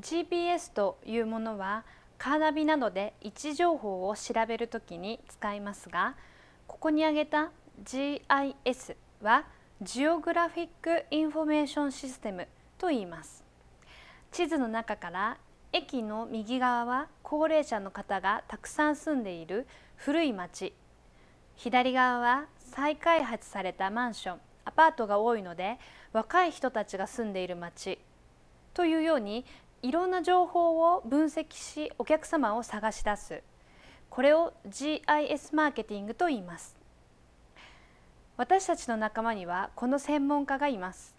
GPS というものはカーナビなどで位置情報を調べるときに使いますがここに挙げた GIS はジオグラフィック・インフォメーション・システムと言います地図の中から駅の右側は高齢者の方がたくさん住んでいる古い町左側は再開発されたマンションアパートが多いので若い人たちが住んでいる町というようにいろんな情報を分析しお客様を探し出すこれを GIS マーケティングと言います私たちの仲間にはこの専門家がいます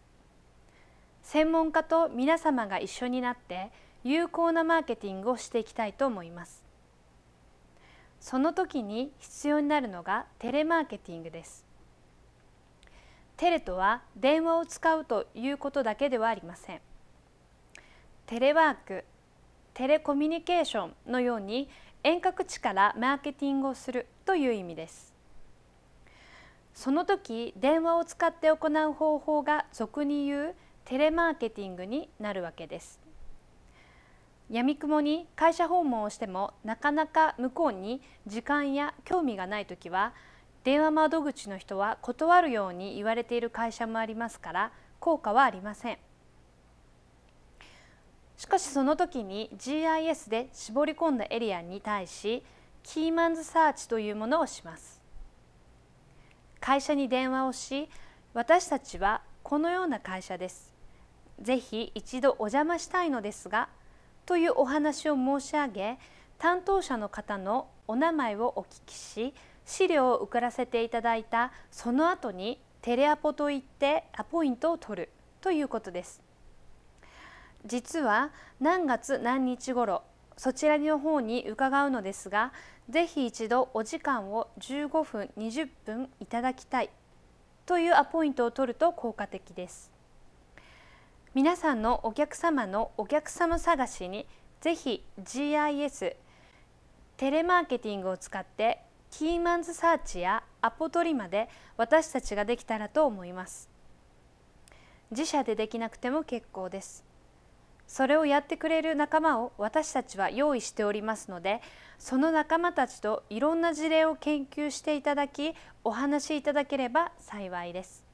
専門家と皆様が一緒になって有効なマーケティングをしていきたいと思いますその時に必要になるのがテレマーケティングですテレとは電話を使うということだけではありませんテレワークテレコミュニケーションのように遠隔地からマーケティングをするという意味ですその時電話を使って行う方法が俗に言うテレマーケティングになるわけです闇雲に会社訪問をしてもなかなか向こうに時間や興味がない時は電話窓口の人は断るように言われている会社もありますから効果はありません。かしその時に GIS で絞り込んだエリアに対しキーマンズサーチというものをします会社に電話をし私たちはこのような会社ですぜひ一度お邪魔したいのですがというお話を申し上げ担当者の方のお名前をお聞きし資料を送らせていただいたその後にテレアポと言ってアポイントを取るということです。実は何月何日頃そちらの方に伺うのですがぜひ一度お時間を15分20分いただきたいというアポイントを取ると効果的です皆さんのお客様のお客様探しにぜひ GIS テレマーケティングを使ってキーマンズサーチやアポ取りまで私たちができたらと思います自社でできなくても結構ですそれをやってくれる仲間を私たちは用意しておりますのでその仲間たちといろんな事例を研究していただきお話しいただければ幸いです。